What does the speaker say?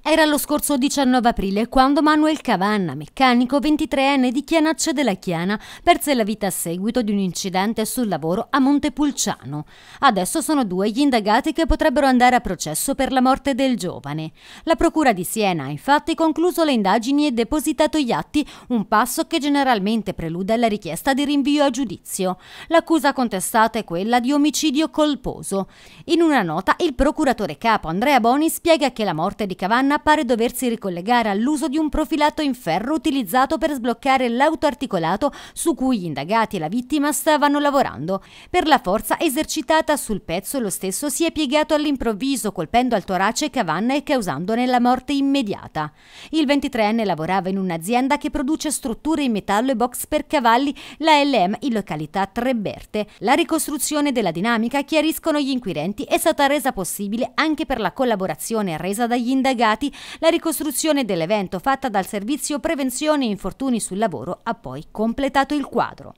Era lo scorso 19 aprile quando Manuel Cavanna, meccanico 23enne di Chianacce della Chiana, perse la vita a seguito di un incidente sul lavoro a Montepulciano. Adesso sono due gli indagati che potrebbero andare a processo per la morte del giovane. La Procura di Siena ha infatti concluso le indagini e depositato gli atti, un passo che generalmente prelude alla richiesta di rinvio a giudizio. L'accusa contestata è quella di omicidio colposo. In una nota il procuratore capo Andrea Boni spiega che la morte di Cavanna Vanna pare doversi ricollegare all'uso di un profilato in ferro utilizzato per sbloccare l'autoarticolato su cui gli indagati e la vittima stavano lavorando. Per la forza esercitata sul pezzo lo stesso si è piegato all'improvviso colpendo al torace Cavanna e causandone la morte immediata. Il 23enne lavorava in un'azienda che produce strutture in metallo e box per cavalli, la LM in località Treberte. La ricostruzione della dinamica, chiariscono gli inquirenti, è stata resa possibile anche per la collaborazione resa dagli indagati indagati, la ricostruzione dell'evento fatta dal Servizio Prevenzione Infortuni sul Lavoro ha poi completato il quadro.